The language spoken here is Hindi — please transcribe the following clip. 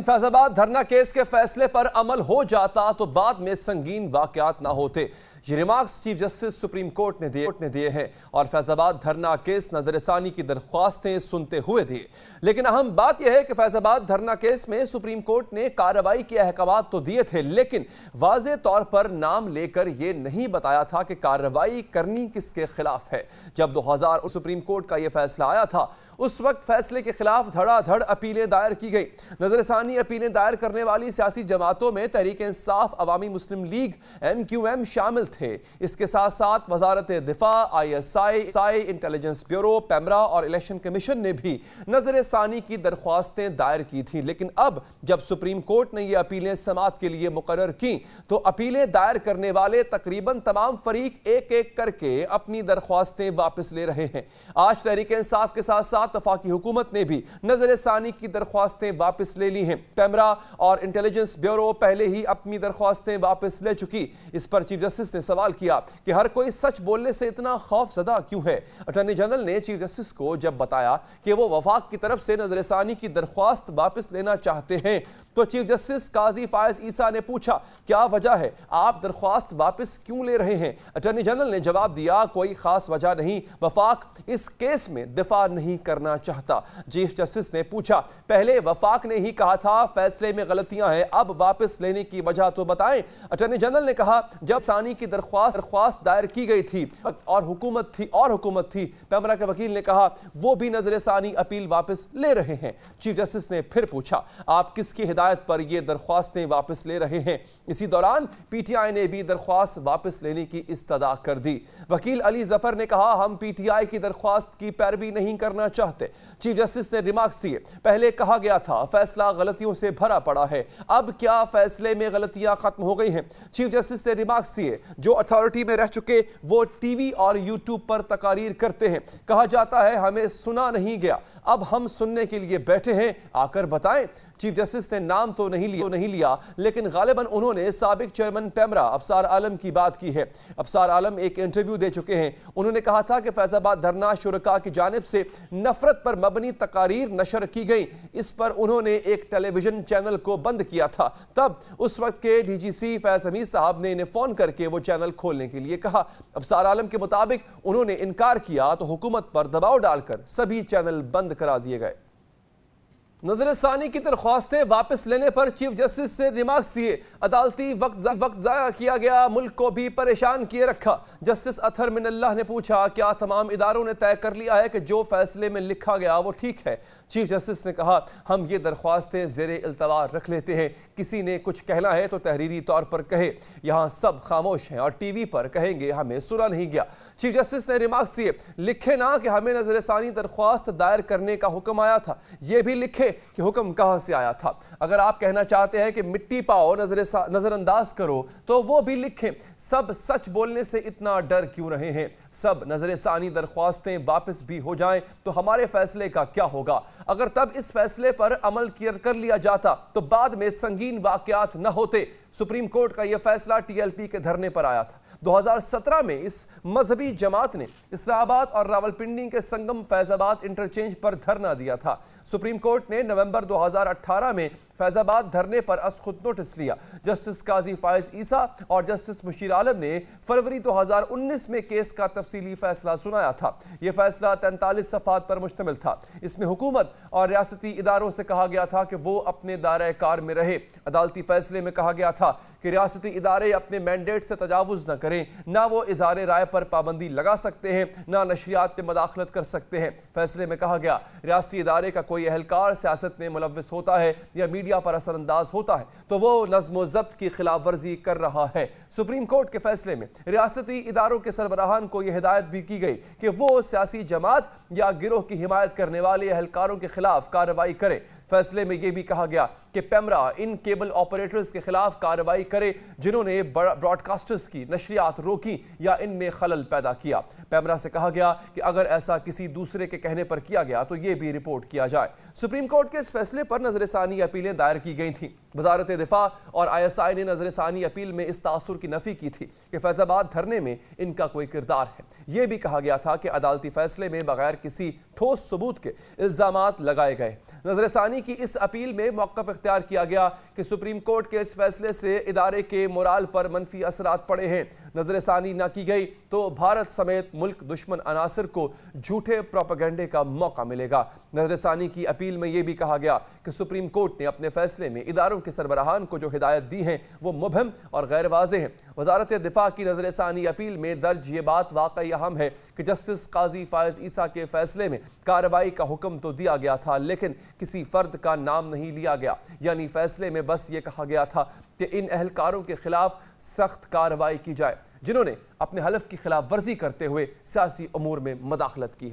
फैजाबाद धरना केस के फैसले पर अमल हो जाता तो बाद में संगीन वाकयात ना होते ये remarks chief justice supreme court ने दिए ने दिए हैं और फैजाबाद धरना केस नजरसानी की दरख्वास्तें सुनते हुए दिए लेकिन अहम बात यह है कि फैजाबाद धरना केस में सुप्रीम कोर्ट ने कार्रवाई के अहकाम तो दिए थे लेकिन वाज तौर पर नाम लेकर यह नहीं बताया था कि कार्रवाई करनी किसके खिलाफ है जब दो हजार सुप्रीम कोर्ट का यह फैसला आया था उस वक्त फैसले के खिलाफ धड़ाधड़ अपीलें दायर की गई नजरसानी अपीलें दायर करने वाली सियासी जमातों में Tehreek Insaf Awami Muslim League M Q M शामिल थे इसके साथ साथ वजारत दिफा आई एस आई साई इंटेलिजेंस ब्यूरो पैमरा और इलेक्शन कमीशन ने भी नजर सानी की दरख्वास्तें दायर की थी लेकिन अब जब सुप्रीम कोर्ट ने ये अपीलें समात के लिए मुकर की तो अपीलें दायर करने वाले तकरीबन तमाम फरीक एक एक करके अपनी दरख्वास्तें वापस ले रहे हैं आज तहरीक इंसाफ के साथ साथ वफाकी हुकूमत ने भी नजर सानी की दरख्वास्तें वापस ले ली हैं पैमरा और इंटेलिजेंस ब्यूरो पहले ही अपनी दरख्वास्तें वापस ले चुकी इस पर चीफ जस्टिस ने सवाल किया कि हर कोई सच बोलने से इतना खौफजदा क्यों है अटॉर्नी जनरल ने चीफ जस्टिस को जब बताया कि वो वफाक की तरफ से नजरसानी की दरख्वास्त वापस लेना चाहते हैं तो चीफ जस्टिस काजी फायज ईसा ने पूछा क्या वजह है आप दरख्वास्त वापस क्यों ले रहे हैं अटर्नी जनरल ने जवाब दिया कोई खास वजह नहीं वफाक इस केस में दिफा नहीं करना चाहता चीफ जस्टिस ने पूछा पहले वफाक ने ही कहा था फैसले में गलतियां हैं अब वापस लेने की वजह तो बताएं अटर्नी जनरल ने कहा जब सानी की दरख्वास्त दरख्वास्त दायर की गई थी और हुकूमत थी और हुकूमत थी पैमरा के वकील ने कहा वो भी नजर सानी अपील वापस ले रहे हैं चीफ जस्टिस ने फिर पूछा आप किसकी हिदायत हिदायत पर ये दरख्वास्तें वापस ले रहे हैं इसी दौरान पी टी आई ने भी दरख्वास्त वापस लेने की इस्तदा कर दी वकील अली जफर ने कहा हम पी टी आई की दरख्वास्त की पैरवी नहीं करना चाहते चीफ जस्टिस ने रिमार्क्स दिए पहले कहा गया था फैसला गलतियों से भरा पड़ा है अब क्या फैसले में गलतियां खत्म हो गई हैं चीफ जस्टिस ने रिमार्क्स दिए जो अथॉरिटी में रह चुके वो टीवी और यूट्यूब पर तकारीर करते हैं कहा जाता है हमें सुना नहीं गया अब हम सुनने के लिए बैठे हैं आकर बताएं चीफ जस्टिस ने नाम तो नहीं लिया तो नहीं लिया लेकिन गालिबा उन्होंने सबक चेयरमैन पैमरा अबसार आलम की बात की है अबसार आलम एक इंटरव्यू दे चुके हैं उन्होंने कहा था कि फैजाबाद धरना शुरा की जानब से नफरत पर मबनी तकारीर नशर की गई इस पर उन्होंने एक टेलीविजन चैनल को बंद किया था तब उस वक्त के D G C Faiz Hameed साहब ने इन्हें फ़ोन करके वो चैनल खोलने के लिए कहा अबसार आलम के मुताबिक उन्होंने इनकार किया तो हुकूमत पर दबाव डालकर सभी चैनल बंद करा दिए गए नजर सानी की दरख्वास्तें वापस लेने पर चीफ जस्टिस से रिमार्क्स दिए अदालती वक्त जा, वक्त ज़ाया किया गया मुल्क को भी परेशान किए रखा जस्टिस अथर मिनल्ला ने पूछा क्या तमाम इदारों ने तय कर लिया है कि जो फैसले में लिखा गया वो ठीक है चीफ जस्टिस ने कहा हम ये दरख्वास्तें जेर अल्तवा रख लेते हैं किसी ने कुछ कहना है तो तहरीरी तौर पर कहे यहाँ सब खामोश हैं और टी वी पर कहेंगे हमें सुना नहीं गया चीफ जस्टिस ने रिमार्क्स दिए लिखे ना कि हमें नजर सानी दरख्वास्त दायर करने का हुक्म आया था ये भी लिखे कि हुक्म कहाँ से आया था अगर आप कहना चाहते हैं कि मिट्टी पाओ नजर नज़रअंदाज करो तो वो भी लिखें सब सच बोलने से इतना डर क्यों रहे हैं सब नजर सानी दरख्वास्तें वापस भी हो जाएं तो हमारे फैसले का क्या होगा अगर तब इस फैसले पर अमल कर लिया जाता तो बाद में संगीन वाकयात न होते सुप्रीम कोर्ट का यह फैसला टीएलपी के धरने पर आया था 2017 में इस मजहबी जमात ने इस्लाहाबाद और रावलपिंडी के संगम फैजाबाद इंटरचेंज पर धरना दिया था सुप्रीम कोर्ट ने नवंबर 2018 में फैजाबाद धरने पर अस खुद नोटिस लिया जस्टिस काजी फायज ईसा और जस्टिस मुशीर आलम ने फरवरी 2019 में केस का तफसीली फैसला सुनाया था यह फैसला तैंतालीस सफात पर मुश्तमिल था इसमें हुकूमत और रियासती इदारों से कहा गया था कि वो अपने दायरा कार में रहे अदालती फैसले में कहा गया था ta कि रियासती इदारे अपने मैंडेट से तजावज़ न करें ना वो इज़ार राय पर पाबंदी लगा सकते हैं ना नशरियात में मदाखलत कर सकते हैं फैसले में कहा गया रियासी इदारे का कोई अहलकार सियासत में मुलवस होता है या मीडिया पर असरानंदाज होता है तो वो नजमो जब्त की खिलाफ वर्जी कर रहा है सुप्रीम कोर्ट के फैसले में रियासती इदारों के सरबराहान को यह हिदायत भी की गई कि वो सियासी जमात या गिरोह की हिमायत करने वाले अहलकारों के खिलाफ कार्रवाई करें फैसले में यह भी कहा गया कि पैमरा इन केबल ऑपरेटर्स के खिलाफ कार्रवाई करे जिन्होंने ब्रॉडकास्टर्स की नशरियात रोकी या इनमें खलल पैदा किया पैमरा से कहा गया कि अगर ऐसा किसी दूसरे के कहने पर किया गया तो यह भी रिपोर्ट किया जाए सुप्रीम कोर्ट के इस फैसले पर नजरसानी अपीलें दायर की गई थी वजारत दिफा और आई एस आई ने नजरसानी अपील में इस तासर की नफी की थी कि फैजाबाद धरने में इनका कोई किरदार है यह भी कहा गया था कि अदालती फैसले में बगैर किसी ठोस सबूत के इल्ज़ाम लगाए गए नजरसानी की इस अपील में मौक़ इख्तियार किया गया कि सुप्रीम कोर्ट के इस फैसले से इदारे के मोराल पर मनफी असरात पड़े हैं नजर षानी न की गई तो भारत समेत मुल्क दुश्मन अनासर को झूठे प्रोपागेंडे का मौका मिलेगा नजर की अपील में यह भी कहा गया कि सुप्रीम कोर्ट ने अपने फैसले में इदारों के सरबराहान को जो हिदायत दी है वो मुबहम और गैर वाज हैं वजारत दिफा की नजर ऐसानी अपील में दर्ज ये बात वाकई अहम है कि जस्टिस काजी फायज ईसा के फैसले में कार्रवाई का हुक्म तो दिया गया था लेकिन किसी फर्द का नाम नहीं लिया गया यानी फैसले में में बस ये कहा गया था कि इन अहलकारों के खिलाफ सख्त कार्रवाई की जाए जिन्होंने अपने हलफ की खिलाफ वर्जी करते हुए सियासी अमूर में मदाखलत की है